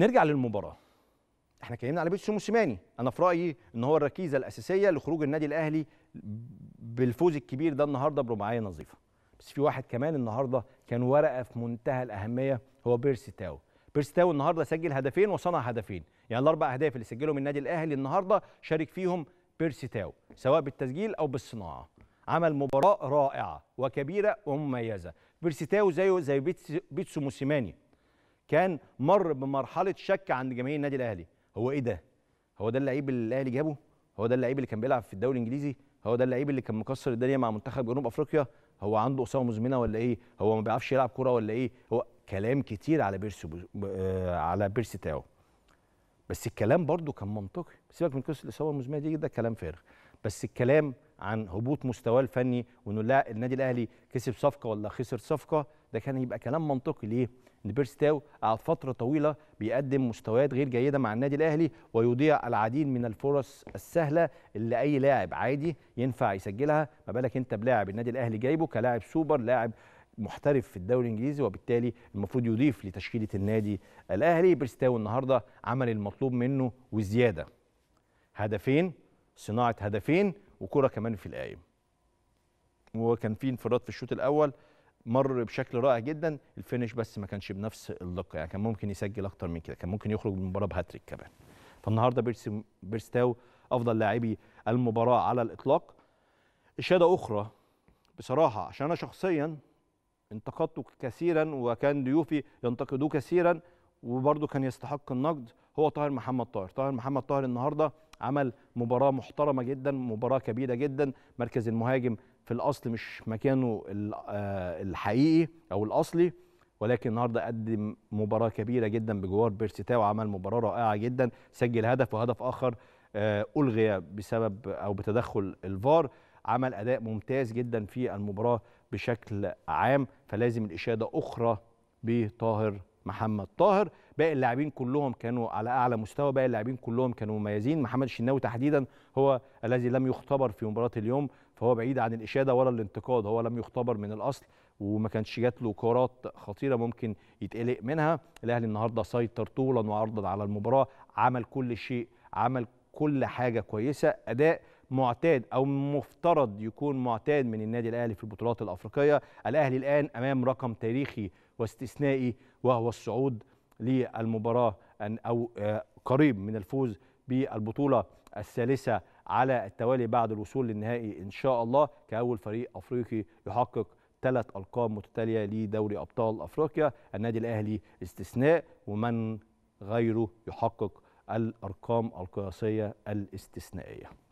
نرجع للمباراه احنا اتكلمنا على بيتسو موسيماني انا في رايي ان هو الركيزه الاساسيه لخروج النادي الاهلي بالفوز الكبير ده النهارده برباعيه نظيفه بس في واحد كمان النهارده كان ورقه في منتهى الاهميه هو بيرسي تاو بيرسي تاو النهارده سجل هدفين وصنع هدفين يعني الاربع اهداف اللي سجلهم النادي الاهلي النهارده شارك فيهم بيرسي تاو سواء بالتسجيل او بالصناعه عمل مباراه رائعه وكبيره ومميزه بيرسي تاو زيه زي بيتسو موسيماني كان مر بمرحله شك عند جماهير النادي الاهلي هو ايه ده هو ده اللعيب اللي الاهلي جابه هو ده اللعيب اللي كان بيلعب في الدوري الانجليزي هو ده اللعيب اللي كان مكسر الدنيا مع منتخب جنوب افريقيا هو عنده اصابه مزمنه ولا ايه هو ما بيعرفش يلعب كوره ولا ايه هو كلام كتير على بيرسي ب... آه على بيرسي تاو بس الكلام برده كان منطقي سيبك من قصه الاصابه المزمنه دي ده كلام فارغ بس الكلام عن هبوط مستواه الفني وانه لا النادي الاهلي كسب صفقه ولا خسر صفقه ده كان يبقى كلام منطقي ليه؟ ان بيرستاو قعد فتره طويله بيقدم مستويات غير جيده مع النادي الاهلي ويضيع العديد من الفرص السهله اللي اي لاعب عادي ينفع يسجلها ما بالك انت بلاعب النادي الاهلي جايبه كلاعب سوبر لاعب محترف في الدوري الانجليزي وبالتالي المفروض يضيف لتشكيله النادي الاهلي بيرستاو النهارده عمل المطلوب منه وزياده هدفين صناعه هدفين وكرة كمان في القايم وكان في انفراد في الشوط الاول مر بشكل رائع جدا الفينش بس ما كانش بنفس اللقه يعني كان ممكن يسجل اكتر من كده كان ممكن يخرج من المباراه بهاتريك كمان فالنهارده بيرس بيرستاو افضل لاعبي المباراه على الاطلاق اشاده اخرى بصراحه عشان انا شخصيا انتقدته كثيرا وكان ضيوفي ينتقدوه كثيرا وبرده كان يستحق النقد هو طاهر محمد طاهر طاهر محمد طاهر النهارده عمل مباراه محترمه جدا مباراه كبيره جدا مركز المهاجم في الاصل مش مكانه آه، الحقيقي او الاصلي ولكن النهارده قدم مباراه كبيره جدا بجوار بيرسيتاو وعمل مباراه رائعه جدا سجل هدف وهدف اخر آه، الغي بسبب او بتدخل الفار عمل اداء ممتاز جدا في المباراه بشكل عام فلازم الاشاده اخرى بطاهر محمد طاهر باقي اللاعبين كلهم كانوا على اعلى مستوى باقي اللاعبين كلهم كانوا مميزين محمد الشناوي تحديدا هو الذي لم يختبر في مباراه اليوم فهو بعيد عن الاشاده ولا الانتقاد هو لم يختبر من الاصل وما كانش جات له كرات خطيره ممكن يتقلق منها الاهلي النهارده سيطر طولا وعرضا على المباراه عمل كل شيء عمل كل حاجه كويسه اداء معتاد او مفترض يكون معتاد من النادي الاهلي في البطولات الافريقيه الاهلي الان امام رقم تاريخي واستثنائي وهو الصعود للمباراه او آه، قريب من الفوز بالبطوله الثالثه على التوالي بعد الوصول للنهائي ان شاء الله كاول فريق افريقي يحقق ثلاث القاب متتاليه لدوري ابطال افريقيا النادي الاهلي استثناء ومن غيره يحقق الارقام القياسيه الاستثنائيه